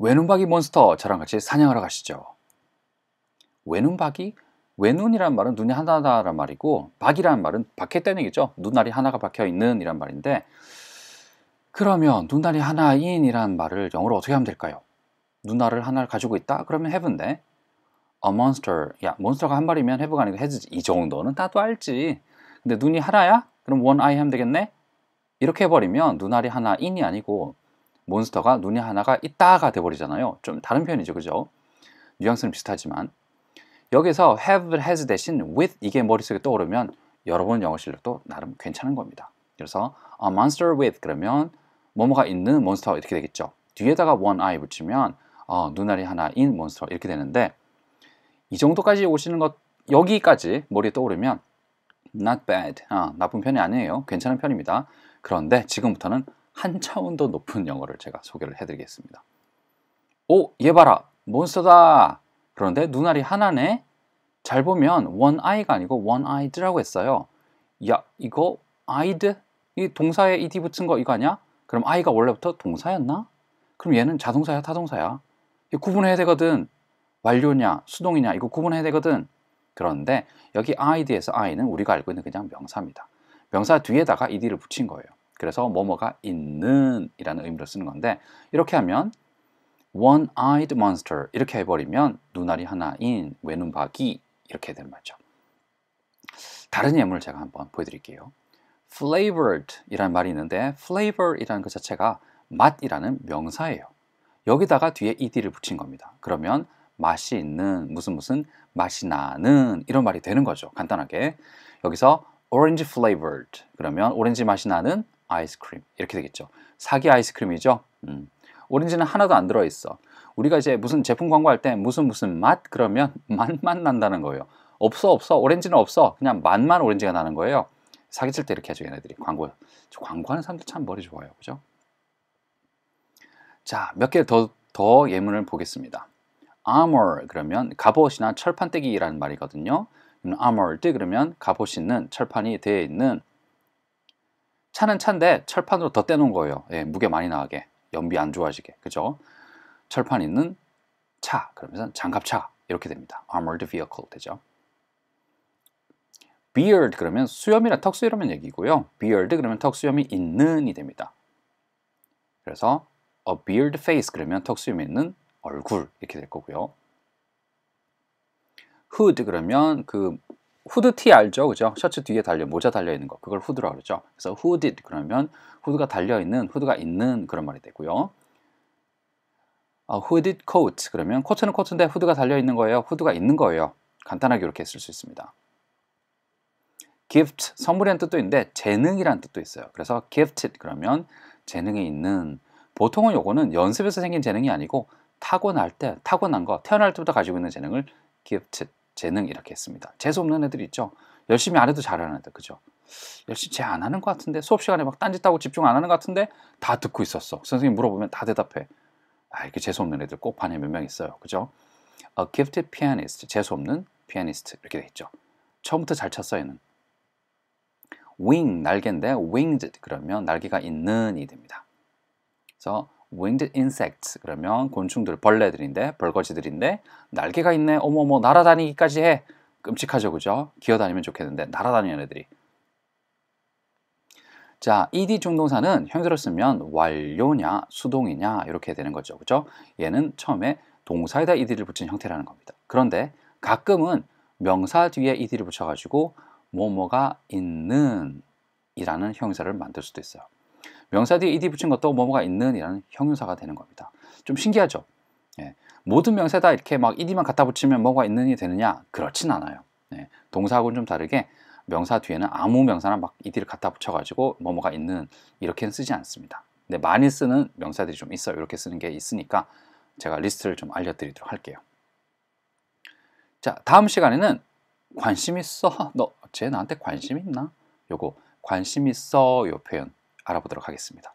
외눈박이 몬스터 저랑 같이 사냥하러 가시죠. 외눈박이? 외눈이란 말은 눈이 하나다란 말이고 박이란 말은 박혔다는 얘기죠. 눈알이 하나가 박혀있는 이란 말인데 그러면 눈알이 하나인 이란 말을 영어로 어떻게 하면 될까요? 눈알을 하나를 가지고 있다? 그러면 해 a v 인데 a monster 야 몬스터가 한 마리면 해 a 가 아니고 해 a 지이 정도는 나도 알지 근데 눈이 하나야? 그럼 one eye 하면 되겠네? 이렇게 해버리면 눈알이 하나인이 아니고 몬스터가 눈이 하나가 있다가 돼버리잖아요. 좀 다른 표현이죠. 그죠? 뉘앙스는 비슷하지만 여기서 have, has 대신 with 이게 머릿속에 떠오르면 여러분 영어 실력도 나름 괜찮은 겁니다. 그래서 a monster with 그러면 뭐뭐가 있는 몬스터 이렇게 되겠죠. 뒤에다가 one eye 붙이면 어, 눈알이 하나인 몬스터 이렇게 되는데 이 정도까지 오시는 것 여기까지 머리에 떠오르면 not bad 아, 나쁜 편이 아니에요. 괜찮은 편입니다. 그런데 지금부터는 한 차원 더 높은 영어를 제가 소개를 해드리겠습니다. 오, 얘 봐라. 몬스터다. 그런데 눈알이 하나네. 잘 보면 one eye가 아니고 one eyed라고 했어요. 야, 이거 eyed? 이 동사에 ed 붙은 거 이거 아니야? 그럼 eye가 원래부터 동사였나? 그럼 얘는 자동사야, 타동사야? 구분해야 되거든. 완료냐, 수동이냐 이거 구분해야 되거든. 그런데 여기 eyed에서 eye는 우리가 알고 있는 그냥 명사입니다. 명사 뒤에다가 ed를 붙인 거예요. 그래서 뭐뭐가 있는 이라는 의미로 쓰는 건데 이렇게 하면 one-eyed monster 이렇게 해버리면 눈알이 하나인 외눈박이 이렇게 되는 말이죠 다른 예문을 제가 한번 보여드릴게요. flavored 이라는 말이 있는데 flavor 이라는 그 자체가 맛이라는 명사예요. 여기다가 뒤에 ed를 붙인 겁니다. 그러면 맛이 있는 무슨 무슨 맛이 나는 이런 말이 되는 거죠. 간단하게 여기서 orange flavored 그러면 오렌지 맛이 나는 아이스크림 이렇게 되겠죠. 사기 아이스크림이죠. 음. 오렌지는 하나도 안 들어있어. 우리가 이제 무슨 제품 광고할 때 무슨 무슨 맛 그러면 맛만 난다는 거예요. 없어 없어 오렌지는 없어 그냥 맛만 오렌지가 나는 거예요. 사기칠 때 이렇게 하죠 얘네들이 광고 광고하는 사람들 참 머리 좋아요 그죠? 자 몇 개 더 더 예문을 보겠습니다. armor 그러면 갑옷이나 철판떼기라는 말이거든요. armor 그러면 갑옷이 있는 철판이 되어 있는 차는 차인데 철판으로 더 떼놓은 거예요. 예, 무게 많이 나가게. 연비 안 좋아지게. 그죠? 철판 있는 차. 그러면서 장갑차. 이렇게 됩니다. Armored vehicle 되죠. beard 그러면 수염이나 턱수염이라는 얘기고요. beard 그러면 턱수염이 있는이 됩니다. 그래서 a beard face 그러면 턱수염 있는 얼굴 이렇게 될 거고요. hood 그러면 그 후드티 알죠? 그죠? 셔츠 뒤에 달려 모자 달려 있는 거. 그걸 후드라고 그러죠. 그래서 후 o o 그러면 후드가 달려 있는, 후드가 있는 그런 말이 되고요. 아, hooded coat 그러면 코트는 코트인데 후드가 달려 있는 거예요. 후드가 있는 거예요. 간단하게 이렇게 쓸 수 있습니다. gift 선물이라 뜻도 있는데 재능이란 뜻도 있어요. 그래서 gifted 그러면 재능이 있는 보통은 요거는 연습에서 생긴 재능이 아니고 타고날 때 타고난 거 태어날 때부터 가지고 있는 재능을 gifted 재능 이렇게 했습니다. 재수 없는 애들 있죠. 열심히 안 해도 잘하는 애들 그죠? 열심히 재안 하는 것 같은데 수업 시간에 막 딴짓하고 집중 안 하는 것 같은데 다 듣고 있었어. 선생님 물어보면 다 대답해. 아 이렇게 재수 없는 애들 꼭 반에 몇 명 있어요. 그죠? A gifted pianist 재수 없는 피아니스트 이렇게 돼 있죠. 처음부터 잘 쳤어 얘는. wing 날개인데 winged 그러면 날개가 있는이 됩니다. 그래서 winged insects 그러면 곤충들 벌레들인데 벌거지들인데 날개가 있네 어머머 날아다니기까지 해 끔찍하죠 그죠 기어다니면 좋겠는데 날아다니는 애들이 자 ed 중동사는 형태로 쓰면 완료냐 수동이냐 이렇게 되는 거죠 그죠 얘는 처음에 동사에다 ed를 붙인 형태라는 겁니다 그런데 가끔은 명사 뒤에 ed를 붙여가지고 뭐뭐가 있는 이라는 형사를 만들 수도 있어요 명사 뒤에 ed 붙인 것도 뭐뭐가 있는 이라는 형용사가 되는 겁니다. 좀 신기하죠? 예, 모든 명사다 이렇게 막 ed만 갖다 붙이면 뭐가 있는이 되느냐? 그렇진 않아요. 예, 동사하고는 좀 다르게 명사 뒤에는 아무 명사나 막 ed를 갖다 붙여가지고 뭐뭐가 있는 이렇게는 쓰지 않습니다. 근데 많이 쓰는 명사들이 좀 있어요. 이렇게 쓰는 게 있으니까 제가 리스트를 좀 알려드리도록 할게요. 자, 다음 시간에는 관심 있어. 너, 쟤 나한테 관심 있나? 요거 관심 있어 요 표현 알아보도록 하겠습니다.